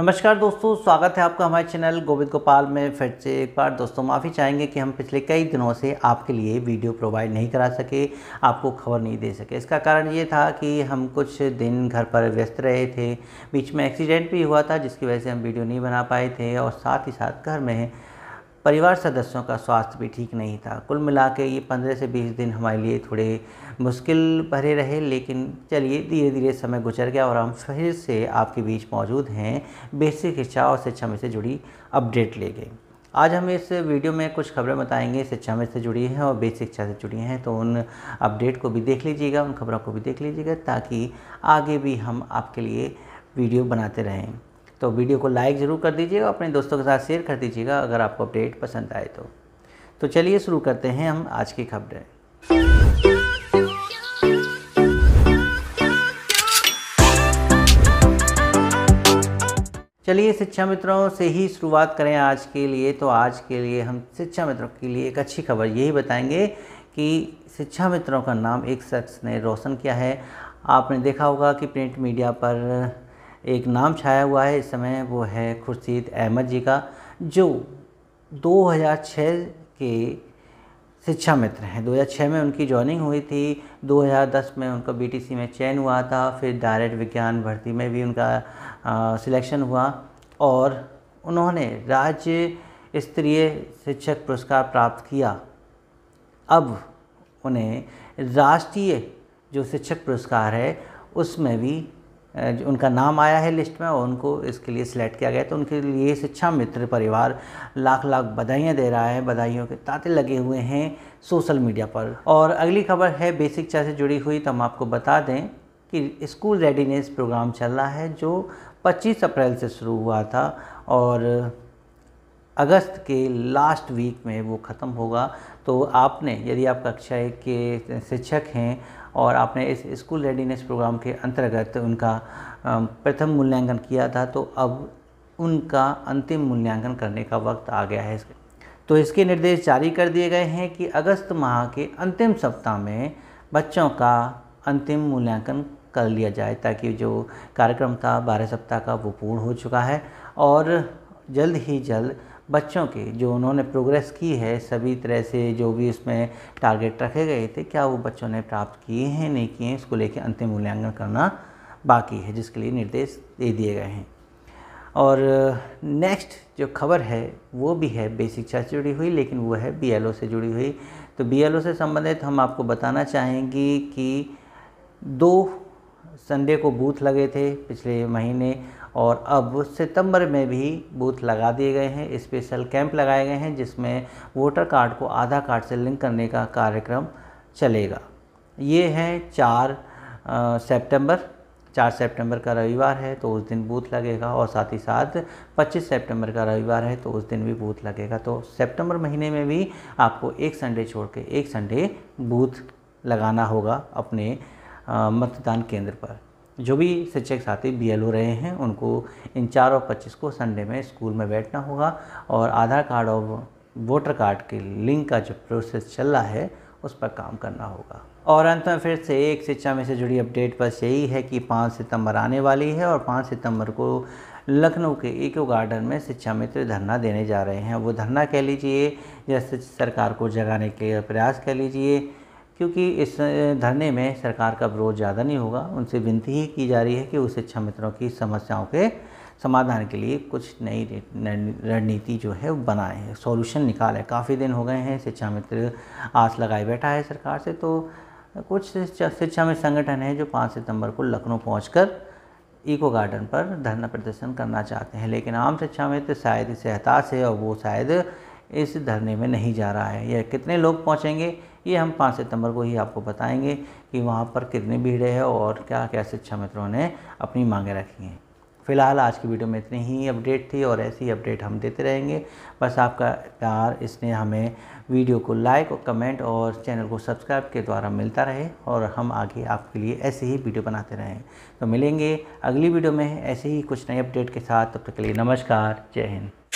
नमस्कार दोस्तों स्वागत है आपका हमारे चैनल गोविंद गोपाल में फिर से एक बार दोस्तों माफ़ी चाहेंगे कि हम पिछले कई दिनों से आपके लिए वीडियो प्रोवाइड नहीं करा सके आपको खबर नहीं दे सके इसका कारण ये था कि हम कुछ दिन घर पर व्यस्त रहे थे बीच में एक्सीडेंट भी हुआ था जिसकी वजह से हम वीडियो नहीं बना पाए थे और साथ ही साथ घर में परिवार सदस्यों का स्वास्थ्य भी ठीक नहीं था कुल मिला के ये पंद्रह से बीस दिन हमारे लिए थोड़े मुश्किल भरे रहे लेकिन चलिए धीरे धीरे समय गुजर गया और हम फिर से आपके बीच मौजूद हैं बेसिक शिक्षा और शिक्षा में से जुड़ी अपडेट ले गए आज हम इस वीडियो में कुछ खबरें बताएंगे शिक्षा में से जुड़ी हैं और बेसिक शिक्षा से जुड़ी हैं तो उन अपडेट को भी देख लीजिएगा उन खबरों को भी देख लीजिएगा ताकि आगे भी हम आपके लिए वीडियो बनाते रहें तो वीडियो को लाइक ज़रूर कर दीजिएगा अपने दोस्तों के साथ शेयर कर दीजिएगा अगर आपको अपडेट पसंद आए तो, तो चलिए शुरू करते हैं हम आज की खबरें चलिए शिक्षा मित्रों से ही शुरुआत करें आज के लिए तो आज के लिए हम शिक्षा मित्रों के लिए एक अच्छी खबर यही बताएंगे कि शिक्षा मित्रों का नाम एक शख्स ने रोशन किया है आपने देखा होगा कि प्रिंट मीडिया पर एक नाम छाया हुआ है इस समय वो है खुर्शीद अहमद जी का जो 2006 के शिक्षा मित्र हैं 2006 में उनकी जॉइनिंग हुई थी 2010 में उनका बीटीसी में चयन हुआ था फिर डायरेक्ट विज्ञान भर्ती में भी उनका सिलेक्शन हुआ और उन्होंने राज्य स्तरीय शिक्षक पुरस्कार प्राप्त किया अब उन्हें राष्ट्रीय जो शिक्षक पुरस्कार है उसमें भी उनका नाम आया है लिस्ट में और उनको इसके लिए सिलेक्ट किया गया तो उनके लिए शिक्षा मित्र परिवार लाख लाख बधाइयाँ दे रहा है बधाइयों के ताते लगे हुए हैं सोशल मीडिया पर और अगली खबर है बेसिक शिक्षा से जुड़ी हुई तो हम आपको बता दें कि स्कूल रेडीनेस प्रोग्राम चल रहा है जो 25 अप्रैल से शुरू हुआ था और अगस्त के लास्ट वीक में वो ख़त्म होगा तो आपने यदि आप कक्षा एक के शिक्षक हैं और आपने इस स्कूल रेडीनेस प्रोग्राम के अंतर्गत उनका प्रथम मूल्यांकन किया था तो अब उनका अंतिम मूल्यांकन करने का वक्त आ गया है तो इसके निर्देश जारी कर दिए गए हैं कि अगस्त माह के अंतिम सप्ताह में बच्चों का अंतिम मूल्यांकन कर लिया जाए ताकि जो कार्यक्रम था बारह सप्ताह का वो पूर्ण हो चुका है और जल्द ही जल्द बच्चों के जो उन्होंने प्रोग्रेस की है सभी तरह से जो भी उसमें टारगेट रखे गए थे क्या वो बच्चों ने प्राप्त किए हैं नहीं किए हैं इसको लेकर अंतिम मूल्यांकन करना बाकी है जिसके लिए निर्देश दे दिए गए हैं और नेक्स्ट जो खबर है वो भी है बेसिक शिक्षा से जुड़ी हुई लेकिन वो है बी से जुड़ी हुई तो बी से संबंधित हम आपको बताना चाहेंगे कि दो संडे को बूथ लगे थे पिछले महीने और अब सितंबर में भी बूथ लगा दिए गए हैं स्पेशल कैंप लगाए गए हैं जिसमें वोटर कार्ड को आधार कार्ड से लिंक करने का कार्यक्रम चलेगा ये है चार सितंबर चार सितंबर का रविवार है तो उस दिन बूथ लगेगा और साथ ही साथ पच्चीस सितंबर का रविवार है तो उस दिन भी बूथ लगेगा तो सितंबर महीने में भी आपको एक संडे छोड़ के एक संडे बूथ लगाना होगा अपने मतदान केंद्र पर जो भी शिक्षक साथी बी रहे हैं उनको इन चार और पच्चीस को संडे में स्कूल में बैठना होगा और आधार कार्ड और वोटर कार्ड के लिंक का जो प्रोसेस चल रहा है उस पर काम करना होगा और अंत में फिर से एक शिक्षा में से जुड़ी अपडेट बस यही है कि पाँच सितंबर आने वाली है और पाँच सितंबर को लखनऊ के इको गार्डन में शिक्षा मित्र धरना देने जा रहे हैं वो धरना कह लीजिए या सरकार को जगाने के प्रयास कह लीजिए क्योंकि इस धरने में सरकार का विरोध ज़्यादा नहीं होगा उनसे विनती ही की जा रही है कि उस शिक्षा मित्रों की समस्याओं के समाधान के लिए कुछ नई रणनीति जो है वो बनाए सॉल्यूशन निकाले काफ़ी दिन हो गए हैं शिक्षा मित्र आस लगाए बैठा है सरकार से तो कुछ शिक्षा में संगठन हैं जो पाँच सितंबर को लखनऊ पहुंचकर इको गार्डन पर धरना प्रदर्शन करना चाहते हैं लेकिन आम शिक्षा मित्र शायद इसे हताश है और वो शायद इस धरने में नहीं जा रहा है या कितने लोग पहुंचेंगे ये हम पाँच सितंबर को ही आपको बताएंगे कि वहाँ पर कितनी भीड़ है और क्या क्या शिक्षा मित्रों ने अपनी मांगें रखी हैं फिलहाल आज की वीडियो में इतनी ही अपडेट थी और ऐसी अपडेट हम देते रहेंगे बस आपका प्यार इसने हमें वीडियो को लाइक और कमेंट और चैनल को सब्सक्राइब के द्वारा मिलता रहे और हम आगे आपके लिए ऐसे ही वीडियो बनाते रहें तो मिलेंगे अगली वीडियो में ऐसे ही कुछ नए अपडेट के साथ तब तक के लिए नमस्कार जय हिंद